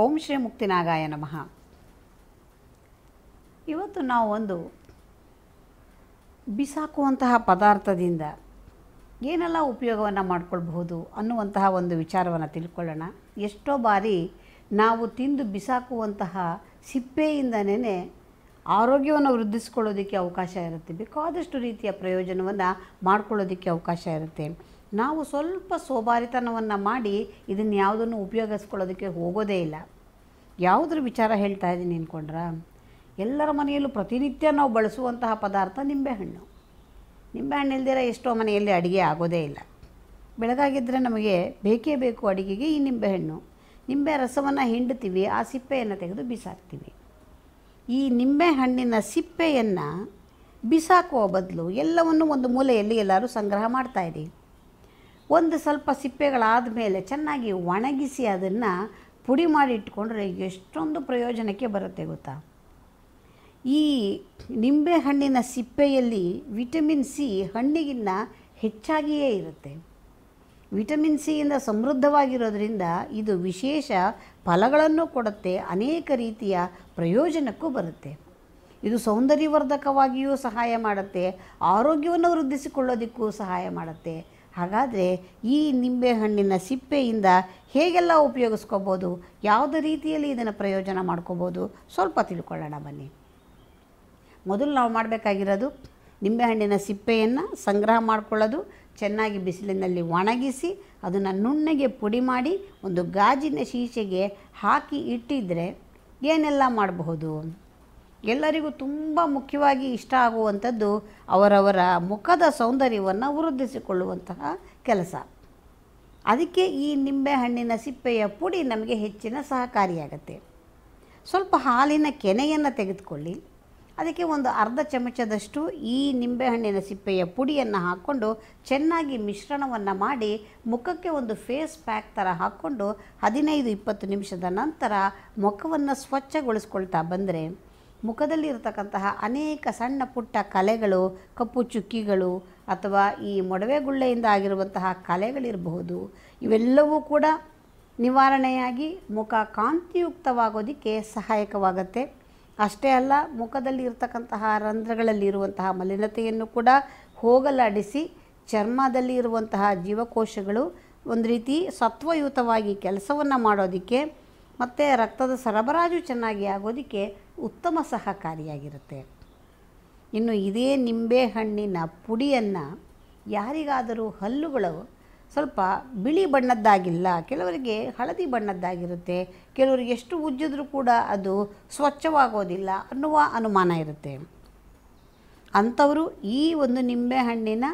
ಓಂ ಶ್ರೀ ಮುಕ್ತಿನಾಗಾಯ ನಮಃ ಇವತ್ತು ನಾವು ಒಂದು ಬಿಸಾಕುವಂತಹ ಪದಾರ್ಥದಿಂದ ಏನೆಲ್ಲ ಉಪಯೋಗವನ್ನು ಮಾಡಿಕೊಳ್ಬಹುದು ಅನ್ನುವಂತಹ ಒಂದು ವಿಚಾರವನ್ನು ತಿಳ್ಕೊಳ್ಳೋಣ ಎಷ್ಟೋ ಬಾರಿ ನಾವು ತಿಂದು ಬಿಸಾಕುವಂತಹ ಸಿಪ್ಪೆಯಿಂದನೇ ಆರೋಗ್ಯವನ್ನು ವೃದ್ಧಿಸ್ಕೊಳ್ಳೋದಕ್ಕೆ ಅವಕಾಶ ಇರುತ್ತೆ ಬೇಕಾದಷ್ಟು ರೀತಿಯ ಪ್ರಯೋಜನವನ್ನು ಮಾಡಿಕೊಳ್ಳೋದಕ್ಕೆ ಅವಕಾಶ ಇರುತ್ತೆ ನಾವು ಸ್ವಲ್ಪ ಸೋಬಾರಿತನವನ್ನು ಮಾಡಿ ಇದನ್ನು ಯಾವುದನ್ನು ಉಪಯೋಗಿಸ್ಕೊಳ್ಳೋದಕ್ಕೆ ಹೋಗೋದೇ ಇಲ್ಲ ಯಾವುದ್ರ ವಿಚಾರ ಹೇಳ್ತಾ ಇದ್ದೀನಿ ಅಂದ್ಕೊಂಡ್ರಾ ಎಲ್ಲರ ಮನೆಯಲ್ಲೂ ಪ್ರತಿನಿತ್ಯ ನಾವು ಬಳಸುವಂತಹ ಪದಾರ್ಥ ನಿಂಬೆಹಣ್ಣು ನಿಂಬೆಹಣ್ಣು ಇಲ್ದಿರ ಎಷ್ಟೋ ಮನೆಯಲ್ಲಿ ಅಡುಗೆ ಆಗೋದೇ ಇಲ್ಲ ಬೆಳಗಾಗಿದ್ದರೆ ನಮಗೆ ಬೇಕೇ ಬೇಕು ಅಡುಗೆಗೆ ಈ ನಿಂಬೆಹಣ್ಣು ನಿಂಬೆ ರಸವನ್ನು ಹಿಂಡ್ತೀವಿ ಆ ಸಿಪ್ಪೆಯನ್ನು ತೆಗೆದು ಬಿಸಾಕ್ತೀವಿ ಈ ನಿಂಬೆಹಣ್ಣಿನ ಸಿಪ್ಪೆಯನ್ನು ಬಿಸಾಕುವ ಬದಲು ಎಲ್ಲವನ್ನು ಒಂದು ಮೂಲೆಯಲ್ಲಿ ಎಲ್ಲರೂ ಸಂಗ್ರಹ ಮಾಡ್ತಾಯಿದ್ದೀವಿ ಒಂದು ಸ್ವಲ್ಪ ಸಿಪ್ಪೆಗಳಾದ ಮೇಲೆ ಚೆನ್ನಾಗಿ ಒಣಗಿಸಿ ಅದನ್ನು ಪುಡಿ ಮಾಡಿ ಇಟ್ಕೊಂಡ್ರೆ ಎಷ್ಟೊಂದು ಪ್ರಯೋಜನಕ್ಕೆ ಬರುತ್ತೆ ಗೊತ್ತಾ ಈ ನಿಂಬೆ ಹಣ್ಣಿನ ಸಿಪ್ಪೆಯಲ್ಲಿ ವಿಟಮಿನ್ ಸಿ ಹಣ್ಣಿಗಿನ್ನ ಹೆಚ್ಚಾಗಿಯೇ ಇರುತ್ತೆ ವಿಟಮಿನ್ ಸಿಯಿಂದ ಸಮೃದ್ಧವಾಗಿರೋದ್ರಿಂದ ಇದು ವಿಶೇಷ ಫಲಗಳನ್ನು ಕೊಡುತ್ತೆ ಅನೇಕ ರೀತಿಯ ಪ್ರಯೋಜನಕ್ಕೂ ಬರುತ್ತೆ ಇದು ಸೌಂದರ್ಯವರ್ಧಕವಾಗಿಯೂ ಸಹಾಯ ಮಾಡುತ್ತೆ ಆರೋಗ್ಯವನ್ನು ವೃದ್ಧಿಸಿಕೊಳ್ಳೋದಕ್ಕೂ ಸಹಾಯ ಮಾಡುತ್ತೆ ಹಾಗಾದರೆ ಈ ನಿಂಬೆಹಣ್ಣಿನ ಸಿಪ್ಪೆಯಿಂದ ಹೇಗೆಲ್ಲ ಉಪಯೋಗಿಸ್ಕೋಬೋದು ಯಾವುದೇ ರೀತಿಯಲ್ಲಿ ಇದನ್ನು ಪ್ರಯೋಜನ ಮಾಡ್ಕೋಬೋದು ಸ್ವಲ್ಪ ತಿಳ್ಕೊಳ್ಳೋಣ ಬನ್ನಿ ಮೊದಲು ನಾವು ಮಾಡಬೇಕಾಗಿರೋದು ನಿಂಬೆಹಣ್ಣಿನ ಸಿಪ್ಪೆಯನ್ನು ಸಂಗ್ರಹ ಮಾಡಿಕೊಳ್ಳೋದು ಚೆನ್ನಾಗಿ ಬಿಸಿಲಿನಲ್ಲಿ ಒಣಗಿಸಿ ಅದನ್ನು ನುಣ್ಣಗೆ ಪುಡಿ ಮಾಡಿ ಒಂದು ಗಾಜಿನ ಶೀಶೆಗೆ ಹಾಕಿ ಇಟ್ಟಿದ್ರೆ ಏನೆಲ್ಲ ಮಾಡಬಹುದು ಎಲ್ಲರಿಗೂ ತುಂಬ ಮುಖ್ಯವಾಗಿ ಇಷ್ಟ ಆಗುವಂಥದ್ದು ಅವರವರ ಮುಖದ ಸೌಂದರ್ಯವನ್ನು ವೃದ್ಧಿಸಿಕೊಳ್ಳುವಂತಹ ಕೆಲಸ ಅದಕ್ಕೆ ಈ ನಿಂಬೆಹಣ್ಣಿನ ಸಿಪ್ಪೆಯ ಪುಡಿ ನಮಗೆ ಹೆಚ್ಚಿನ ಸಹಕಾರಿಯಾಗತ್ತೆ ಸ್ವಲ್ಪ ಹಾಲಿನ ಕೆನೆಯನ್ನು ತೆಗೆದುಕೊಳ್ಳಿ ಅದಕ್ಕೆ ಒಂದು ಅರ್ಧ ಚಮಚದಷ್ಟು ಈ ನಿಂಬೆಹಣ್ಣಿನ ಸಿಪ್ಪೆಯ ಪುಡಿಯನ್ನು ಹಾಕ್ಕೊಂಡು ಚೆನ್ನಾಗಿ ಮಿಶ್ರಣವನ್ನು ಮಾಡಿ ಮುಖಕ್ಕೆ ಒಂದು ಫೇಸ್ ಪ್ಯಾಕ್ ಥರ ಹಾಕ್ಕೊಂಡು ಹದಿನೈದು ಇಪ್ಪತ್ತು ನಿಮಿಷದ ನಂತರ ಮುಖವನ್ನು ಸ್ವಚ್ಛಗೊಳಿಸ್ಕೊಳ್ತಾ ಬಂದರೆ ಮುಖದಲ್ಲಿ ಇರತಕ್ಕಂತಹ ಅನೇಕ ಸಣ್ಣ ಪುಟ್ಟ ಕಲೆಗಳು ಕಪ್ಪು ಚುಕ್ಕಿಗಳು ಅಥವಾ ಈ ಮೊಡವೆಗುಳ್ಳೆಯಿಂದ ಆಗಿರುವಂತಹ ಕಲೆಗಳಿರಬಹುದು ಇವೆಲ್ಲವೂ ಕೂಡ ನಿವಾರಣೆಯಾಗಿ ಮುಖ ಕಾಂತಿಯುಕ್ತವಾಗೋದಕ್ಕೆ ಸಹಾಯಕವಾಗುತ್ತೆ ಅಷ್ಟೇ ಅಲ್ಲ ಮುಖದಲ್ಲಿ ಇರತಕ್ಕಂತಹ ರಂಧ್ರಗಳಲ್ಲಿ ಇರುವಂತಹ ಮಲಿನತೆಯನ್ನು ಕೂಡ ಹೋಗಲಾಡಿಸಿ ಚರ್ಮದಲ್ಲಿ ಇರುವಂತಹ ಜೀವಕೋಶಗಳು ಒಂದು ರೀತಿ ಸತ್ವಯುತವಾಗಿ ಕೆಲಸವನ್ನು ಮಾಡೋದಕ್ಕೆ ಮತ್ತು ರಕ್ತದ ಸರಬರಾಜು ಚೆನ್ನಾಗಿ ಆಗೋದಕ್ಕೆ ಉತ್ತಮ ಸಹಕಾರಿಯಾಗಿರುತ್ತೆ ಇನ್ನು ಇದೇ ಹಣ್ಣಿನ ಪುಡಿಯನ್ನು ಯಾರಿಗಾದರೂ ಹಲ್ಲುಗಳು ಸ್ವಲ್ಪ ಬಿಳಿ ಬಣ್ಣದ್ದಾಗಿಲ್ಲ ಕೆಲವರಿಗೆ ಹಳದಿ ಬಣ್ಣದ್ದಾಗಿರುತ್ತೆ ಕೆಲವರಿಗೆ ಎಷ್ಟು ಉಜ್ಜಿದ್ರೂ ಕೂಡ ಅದು ಸ್ವಚ್ಛವಾಗೋದಿಲ್ಲ ಅನ್ನುವ ಅನುಮಾನ ಇರುತ್ತೆ ಅಂಥವರು ಈ ಒಂದು ನಿಂಬೆ ಹಣ್ಣಿನ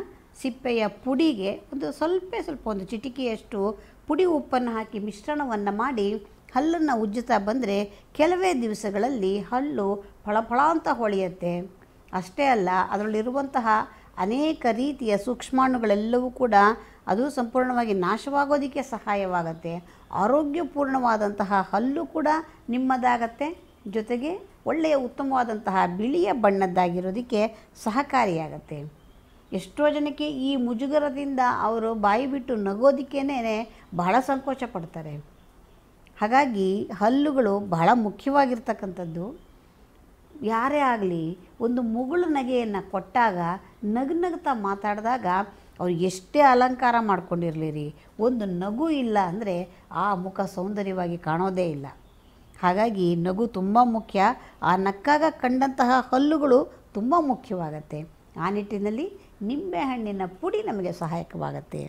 ಸಿಪ್ಪೆಯ ಪುಡಿಗೆ ಒಂದು ಸ್ವಲ್ಪ ಸ್ವಲ್ಪ ಒಂದು ಚಿಟಿಕೆಯಷ್ಟು ಪುಡಿ ಉಪ್ಪನ್ನು ಹಾಕಿ ಮಿಶ್ರಣವನ್ನು ಮಾಡಿ ಹಲ್ಲನ್ನು ಉಜ್ಜುತ್ತಾ ಬಂದರೆ ಕೆಲವೇ ದಿವಸಗಳಲ್ಲಿ ಹಲ್ಲು ಫಳಫಳ ಅಂತ ಹೊಳೆಯುತ್ತೆ ಅಷ್ಟೇ ಅಲ್ಲ ಅದರಲ್ಲಿರುವಂತಹ ಅನೇಕ ರೀತಿಯ ಸೂಕ್ಷ್ಮಾಣುಗಳೆಲ್ಲವೂ ಕೂಡ ಅದು ಸಂಪೂರ್ಣವಾಗಿ ನಾಶವಾಗೋದಕ್ಕೆ ಸಹಾಯವಾಗುತ್ತೆ ಆರೋಗ್ಯಪೂರ್ಣವಾದಂತಹ ಹಲ್ಲು ಕೂಡ ನಿಮ್ಮದಾಗತ್ತೆ ಜೊತೆಗೆ ಒಳ್ಳೆಯ ಉತ್ತಮವಾದಂತಹ ಬಿಳಿಯ ಬಣ್ಣದ್ದಾಗಿರೋದಕ್ಕೆ ಸಹಕಾರಿಯಾಗತ್ತೆ ಎಷ್ಟೋ ಜನಕ್ಕೆ ಈ ಮುಜುಗರದಿಂದ ಅವರು ಬಾಯಿ ಬಿಟ್ಟು ನಗೋದಕ್ಕೇ ಬಹಳ ಸಂಕೋಚ ಪಡ್ತಾರೆ ಹಾಗಾಗಿ ಹಲ್ಲುಗಳು ಬಹಳ ಮುಖ್ಯವಾಗಿರ್ತಕ್ಕಂಥದ್ದು ಯಾರೇ ಆಗಲಿ ಒಂದು ಮುಗುಳು ನಗೆಯನ್ನು ಕೊಟ್ಟಾಗ ನಗು ನಗ್ತಾ ಮಾತಾಡಿದಾಗ ಅವ್ರು ಎಷ್ಟೇ ಅಲಂಕಾರ ಮಾಡ್ಕೊಂಡಿರಲಿ ಒಂದು ನಗು ಇಲ್ಲ ಅಂದರೆ ಆ ಮುಖ ಸೌಂದರ್ಯವಾಗಿ ಕಾಣೋದೇ ಇಲ್ಲ ಹಾಗಾಗಿ ನಗು ತುಂಬ ಮುಖ್ಯ ಆ ನಕ್ಕಾಗ ಕಂಡಂತಹ ಹಲ್ಲುಗಳು ತುಂಬ ಮುಖ್ಯವಾಗತ್ತೆ ಆ ನಿಟ್ಟಿನಲ್ಲಿ ನಿಂಬೆಹಣ್ಣಿನ ಪುಡಿ ನಮಗೆ ಸಹಾಯಕವಾಗತ್ತೆ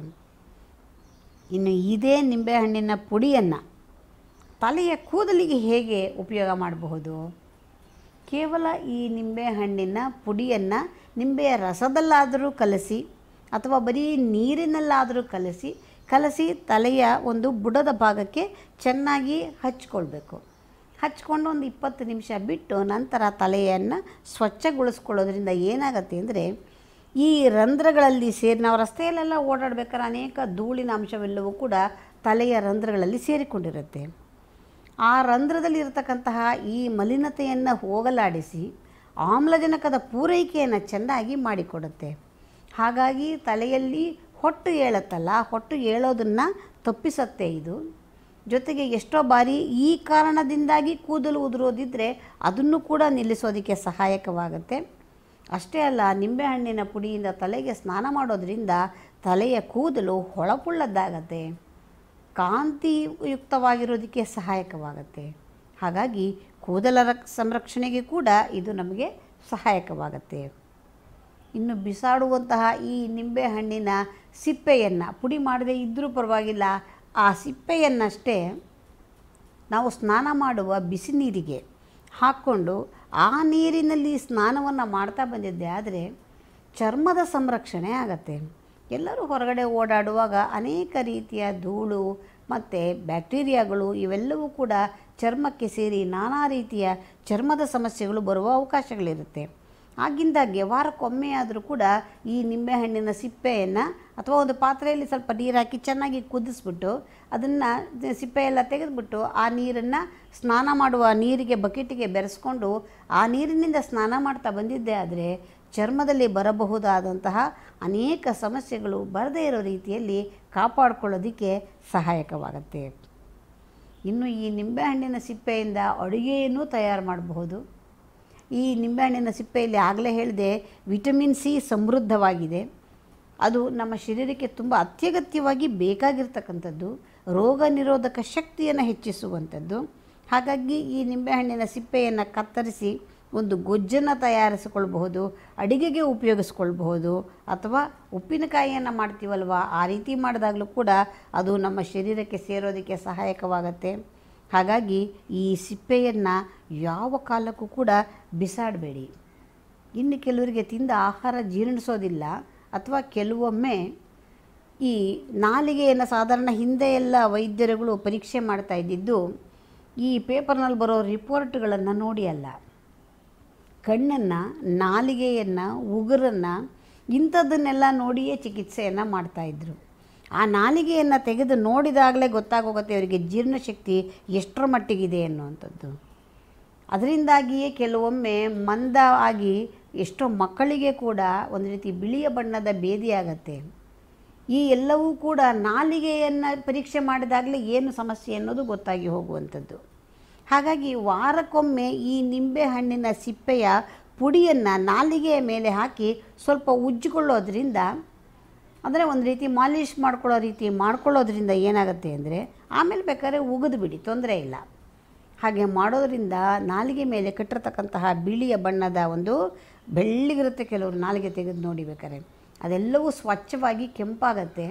ಇನ್ನು ಇದೇ ನಿಂಬೆಹಣ್ಣಿನ ಪುಡಿಯನ್ನು ತಲೆಯ ಕೂದಲಿಗೆ ಹೇಗೆ ಉಪಯೋಗ ಮಾಡಬಹುದು ಕೇವಲ ಈ ನಿಂಬೆಹಣ್ಣಿನ ಪುಡಿಯನ್ನು ನಿಂಬೆಯ ರಸದಲ್ಲಾದರೂ ಕಲಸಿ ಅಥವಾ ಬರೀ ನೀರಿನಲ್ಲಾದರೂ ಕಲಸಿ ಕಲಸಿ ತಲೆಯ ಒಂದು ಬುಡದ ಭಾಗಕ್ಕೆ ಚೆನ್ನಾಗಿ ಹಚ್ಕೊಳ್ಬೇಕು ಹಚ್ಕೊಂಡು ಒಂದು ಇಪ್ಪತ್ತು ನಿಮಿಷ ಬಿಟ್ಟು ನಂತರ ತಲೆಯನ್ನು ಸ್ವಚ್ಛಗೊಳಿಸ್ಕೊಳ್ಳೋದ್ರಿಂದ ಏನಾಗುತ್ತೆ ಅಂದರೆ ಈ ರಂಧ್ರಗಳಲ್ಲಿ ಸೇರಿ ನಾವು ರಸ್ತೆಯಲ್ಲೆಲ್ಲ ಓಡಾಡಬೇಕಾದ್ರೆ ಅನೇಕ ಧೂಳಿನ ಅಂಶವೆಲ್ಲವೂ ಕೂಡ ತಲೆಯ ರಂಧ್ರಗಳಲ್ಲಿ ಸೇರಿಕೊಂಡಿರುತ್ತೆ ಆ ರಂಧ್ರದಲ್ಲಿ ಇರತಕ್ಕಂತಹ ಈ ಮಲಿನತೆಯನ್ನು ಹೋಗಲಾಡಿಸಿ ಆಮ್ಲಜನಕದ ಪೂರೈಕೆಯನ್ನು ಚೆನ್ನಾಗಿ ಮಾಡಿಕೊಡುತ್ತೆ ಹಾಗಾಗಿ ತಲೆಯಲ್ಲಿ ಹೊಟ್ಟು ಏಳತ್ತಲ್ಲ ಹೊಟ್ಟು ಏಳೋದನ್ನು ತಪ್ಪಿಸತ್ತೆ ಇದು ಜೊತೆಗೆ ಎಷ್ಟೋ ಬಾರಿ ಈ ಕಾರಣದಿಂದಾಗಿ ಕೂದಲು ಉದುರೋದಿದ್ದರೆ ಅದನ್ನು ಕೂಡ ನಿಲ್ಲಿಸೋದಕ್ಕೆ ಸಹಾಯಕವಾಗುತ್ತೆ ಅಷ್ಟೇ ಅಲ್ಲ ನಿಂಬೆಹಣ್ಣಿನ ಪುಡಿಯಿಂದ ತಲೆಗೆ ಸ್ನಾನ ಮಾಡೋದರಿಂದ ತಲೆಯ ಕೂದಲು ಹೊಳಪುಳ್ಳದ್ದಾಗತ್ತೆ ಕಾಂತಿಯುಕ್ತವಾಗಿರೋದಕ್ಕೆ ಸಹಾಯಕವಾಗುತ್ತೆ ಹಾಗಾಗಿ ಕೂದಲರ ಸಂರಕ್ಷಣೆಗೆ ಕೂಡ ಇದು ನಮಗೆ ಸಹಾಯಕವಾಗುತ್ತೆ ಇನ್ನು ಬಿಸಾಡುವಂತಹ ಈ ನಿಂಬೆಹಣ್ಣಿನ ಸಿಪ್ಪೆಯನ್ನು ಪುಡಿ ಮಾಡದೇ ಇದ್ದರೂ ಪರವಾಗಿಲ್ಲ ಆ ಸಿಪ್ಪೆಯನ್ನಷ್ಟೇ ನಾವು ಸ್ನಾನ ಮಾಡುವ ಬಿಸಿ ನೀರಿಗೆ ಹಾಕ್ಕೊಂಡು ಆ ನೀರಿನಲ್ಲಿ ಸ್ನಾನವನ್ನು ಮಾಡ್ತಾ ಬಂದಿದ್ದೆ ಆದರೆ ಚರ್ಮದ ಸಂರಕ್ಷಣೆ ಆಗತ್ತೆ ಎಲ್ಲರೂ ಹೊರಗಡೆ ಓಡಾಡುವಾಗ ಅನೇಕ ರೀತಿಯ ಧೂಳು ಮತ್ತು ಬ್ಯಾಕ್ಟೀರಿಯಾಗಳು ಇವೆಲ್ಲವೂ ಕೂಡ ಚರ್ಮಕ್ಕೆ ಸೇರಿ ನಾನಾ ರೀತಿಯ ಚರ್ಮದ ಸಮಸ್ಯೆಗಳು ಬರುವ ಅವಕಾಶಗಳಿರುತ್ತೆ ಆಗಿಂದ ವಾರಕ್ಕೊಮ್ಮೆ ಆದರೂ ಕೂಡ ಈ ನಿಂಬೆಹಣ್ಣಿನ ಸಿಪ್ಪೆಯನ್ನು ಅಥವಾ ಒಂದು ಪಾತ್ರೆಯಲ್ಲಿ ಸ್ವಲ್ಪ ನೀರು ಹಾಕಿ ಚೆನ್ನಾಗಿ ಕುದಿಸ್ಬಿಟ್ಟು ಅದನ್ನು ಸಿಪ್ಪೆಯೆಲ್ಲ ತೆಗೆದುಬಿಟ್ಟು ಆ ನೀರನ್ನು ಸ್ನಾನ ಮಾಡುವ ನೀರಿಗೆ ಬಕೆಟಿಗೆ ಬೆರೆಸ್ಕೊಂಡು ಆ ನೀರಿನಿಂದ ಸ್ನಾನ ಮಾಡ್ತಾ ಬಂದಿದ್ದೆ ಆದರೆ ಚರ್ಮದಲ್ಲಿ ಬರಬಹುದಾದಂತಹ ಅನೇಕ ಸಮಸ್ಯೆಗಳು ಬರದೇ ಇರೋ ರೀತಿಯಲ್ಲಿ ಕಾಪಾಡಿಕೊಳ್ಳೋದಕ್ಕೆ ಸಹಾಯಕವಾಗುತ್ತೆ ಇನ್ನು ಈ ನಿಂಬೆಹಣ್ಣಿನ ಸಿಪ್ಪೆಯಿಂದ ಅಡುಗೆಯನ್ನು ತಯಾರು ಮಾಡಬಹುದು ಈ ನಿಂಬೆಹಣ್ಣಿನ ಸಿಪ್ಪೆಯಲ್ಲಿ ಆಗಲೇ ಹೇಳಿದೆ ವಿಟಮಿನ್ ಸಿ ಸಮೃದ್ಧವಾಗಿದೆ ಅದು ನಮ್ಮ ಶರೀರಕ್ಕೆ ತುಂಬ ಅತ್ಯಗತ್ಯವಾಗಿ ಬೇಕಾಗಿರ್ತಕ್ಕಂಥದ್ದು ರೋಗ ನಿರೋಧಕ ಶಕ್ತಿಯನ್ನು ಹೆಚ್ಚಿಸುವಂಥದ್ದು ಹಾಗಾಗಿ ಈ ನಿಂಬೆಹಣ್ಣಿನ ಸಿಪ್ಪೆಯನ್ನು ಕತ್ತರಿಸಿ ಒಂದು ಗೊಜ್ಜನ್ನು ತಯಾರಿಸಿಕೊಳ್ಬಹುದು ಅಡಿಗೆಗೆ ಉಪಯೋಗಿಸ್ಕೊಳ್ಬಹುದು ಅಥವಾ ಉಪ್ಪಿನಕಾಯಿಯನ್ನು ಮಾಡ್ತೀವಲ್ವ ಆ ರೀತಿ ಮಾಡಿದಾಗಲೂ ಕೂಡ ಅದು ನಮ್ಮ ಶರೀರಕ್ಕೆ ಸೇರೋದಕ್ಕೆ ಸಹಾಯಕವಾಗತ್ತೆ ಹಾಗಾಗಿ ಈ ಸಿಪ್ಪೆಯನ್ನು ಯಾವ ಕಾಲಕ್ಕೂ ಕೂಡ ಬಿಸಾಡಬೇಡಿ ಇನ್ನು ಕೆಲವರಿಗೆ ತಿಂದ ಆಹಾರ ಜೀರ್ಣಿಸೋದಿಲ್ಲ ಅಥವಾ ಕೆಲವೊಮ್ಮೆ ಈ ನಾಲಿಗೆಯನ್ನು ಸಾಧಾರಣ ಹಿಂದೆ ಎಲ್ಲ ವೈದ್ಯರುಗಳು ಪರೀಕ್ಷೆ ಮಾಡ್ತಾ ಇದ್ದಿದ್ದು ಈ ಪೇಪರ್ನಲ್ಲಿ ಬರೋ ರಿಪೋರ್ಟ್ಗಳನ್ನು ನೋಡಿ ಅಲ್ಲ ಕಣ್ಣನ್ನು ನಾಲಿಗೆಯನ್ನು ಉಗುರನ್ನು ಇಂಥದ್ದನ್ನೆಲ್ಲ ನೋಡಿಯೇ ಚಿಕಿತ್ಸೆಯನ್ನು ಮಾಡ್ತಾಯಿದ್ರು ಆ ನಾಲಿಗೆಯನ್ನು ತೆಗೆದು ನೋಡಿದಾಗಲೇ ಗೊತ್ತಾಗೋಗುತ್ತೆ ಅವರಿಗೆ ಜೀರ್ಣಶಕ್ತಿ ಎಷ್ಟರ ಮಟ್ಟಿಗಿದೆ ಅನ್ನುವಂಥದ್ದು ಅದರಿಂದಾಗಿಯೇ ಕೆಲವೊಮ್ಮೆ ಮಂದ ಆಗಿ ಎಷ್ಟೋ ಮಕ್ಕಳಿಗೆ ಕೂಡ ಒಂದು ರೀತಿ ಬಿಳಿಯ ಬಣ್ಣದ ಭೇದಿಯಾಗತ್ತೆ ಈ ಎಲ್ಲವೂ ಕೂಡ ನಾಲಿಗೆಯನ್ನು ಪರೀಕ್ಷೆ ಮಾಡಿದಾಗಲೇ ಏನು ಸಮಸ್ಯೆ ಅನ್ನೋದು ಗೊತ್ತಾಗಿ ಹೋಗುವಂಥದ್ದು ಹಾಗಾಗಿ ವಾರಕ್ಕೊಮ್ಮೆ ಈ ನಿಂಬೆ ಹಣ್ಣಿನ ಸಿಪ್ಪೆಯ ಪುಡಿಯನ್ನು ನಾಲಿಗೆಯ ಮೇಲೆ ಹಾಕಿ ಸ್ವಲ್ಪ ಉಜ್ಜಿಕೊಳ್ಳೋದ್ರಿಂದ ಅಂದರೆ ಒಂದು ರೀತಿ ಮಾಲಿಷ್ ಮಾಡ್ಕೊಳ್ಳೋ ರೀತಿ ಮಾಡ್ಕೊಳ್ಳೋದ್ರಿಂದ ಏನಾಗುತ್ತೆ ಅಂದರೆ ಆಮೇಲೆ ಬೇಕಾದ್ರೆ ಉಗಿದು ಬಿಡಿ ತೊಂದರೆ ಇಲ್ಲ ಹಾಗೆ ಮಾಡೋದರಿಂದ ನಾಲಿಗೆ ಮೇಲೆ ಕಟ್ಟಿರ್ತಕ್ಕಂತಹ ಬಿಳಿಯ ಬಣ್ಣದ ಒಂದು ಬೆಳ್ಳಿಗಿರುತ್ತೆ ಕೆಲವರು ನಾಲಿಗೆ ತೆಗೆದು ನೋಡಿ ಅದೆಲ್ಲವೂ ಸ್ವಚ್ಛವಾಗಿ ಕೆಂಪಾಗತ್ತೆ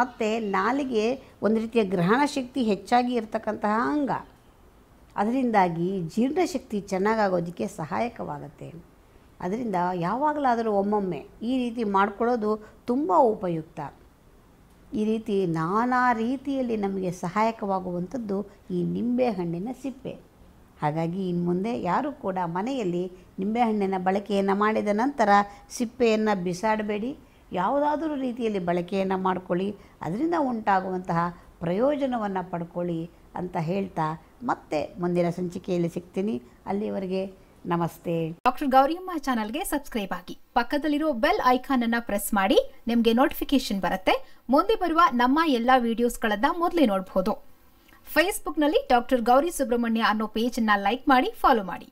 ಮತ್ತು ನಾಲಿಗೆ ಒಂದು ರೀತಿಯ ಗ್ರಹಣ ಶಕ್ತಿ ಹೆಚ್ಚಾಗಿ ಇರತಕ್ಕಂತಹ ಅಂಗ ಅದರಿಂದಾಗಿ ಜೀರ್ಣಶಕ್ತಿ ಚೆನ್ನಾಗಾಗೋದಕ್ಕೆ ಸಹಾಯಕವಾಗುತ್ತೆ ಅದರಿಂದ ಯಾವಾಗಲಾದರೂ ಒಮ್ಮೊಮ್ಮೆ ಈ ರೀತಿ ಮಾಡಿಕೊಳ್ಳೋದು ತುಂಬ ಉಪಯುಕ್ತ ಈ ರೀತಿ ನಾನಾ ರೀತಿಯಲ್ಲಿ ನಮಗೆ ಸಹಾಯಕವಾಗುವಂಥದ್ದು ಈ ನಿಂಬೆಹಣ್ಣಿನ ಸಿಪ್ಪೆ ಹಾಗಾಗಿ ಇನ್ನು ಮುಂದೆ ಯಾರೂ ಕೂಡ ಮನೆಯಲ್ಲಿ ನಿಂಬೆಹಣ್ಣಿನ ಬಳಕೆಯನ್ನು ಮಾಡಿದ ನಂತರ ಸಿಪ್ಪೆಯನ್ನು ಬಿಸಾಡಬೇಡಿ ಯಾವುದಾದರೂ ರೀತಿಯಲ್ಲಿ ಬಳಕೆಯನ್ನು ಮಾಡಿಕೊಳ್ಳಿ ಅದರಿಂದ ಉಂಟಾಗುವಂತಹ ಪ್ರಯೋಜನವನ್ನು ಪಡ್ಕೊಳ್ಳಿ ಅಂತ ಹೇಳ್ತಾ ಮತ್ತೆ ಮುಂದಿನ ಸಂಚಿಕೆಯಲ್ಲಿ ಸಿಗ್ತೀನಿ ಅಲ್ಲಿವರೆಗೆ ನಮಸ್ತೆ ಡಾಕ್ಟರ್ ಗೌರಿಯಮ್ಮ ಚಾನಲ್ಗೆ ಸಬ್ಸ್ಕ್ರೈಬ್ ಆಗಿ ಪಕ್ಕದಲ್ಲಿರೋ ಬೆಲ್ ಐಕಾನ್ ಅನ್ನ ಪ್ರೆಸ್ ಮಾಡಿ ನಿಮಗೆ ನೋಟಿಫಿಕೇಶನ್ ಬರುತ್ತೆ ಮುಂದೆ ಬರುವ ನಮ್ಮ ಎಲ್ಲ ವಿಡಿಯೋಸ್ಗಳನ್ನ ಮೊದಲೇ ನೋಡಬಹುದು ನಲ್ಲಿ ಡಾಕ್ಟರ್ ಗೌರಿ ಸುಬ್ರಹ್ಮಣ್ಯ ಅನ್ನೋ ಅನ್ನ ಲೈಕ್ ಮಾಡಿ ಫಾಲೋ ಮಾಡಿ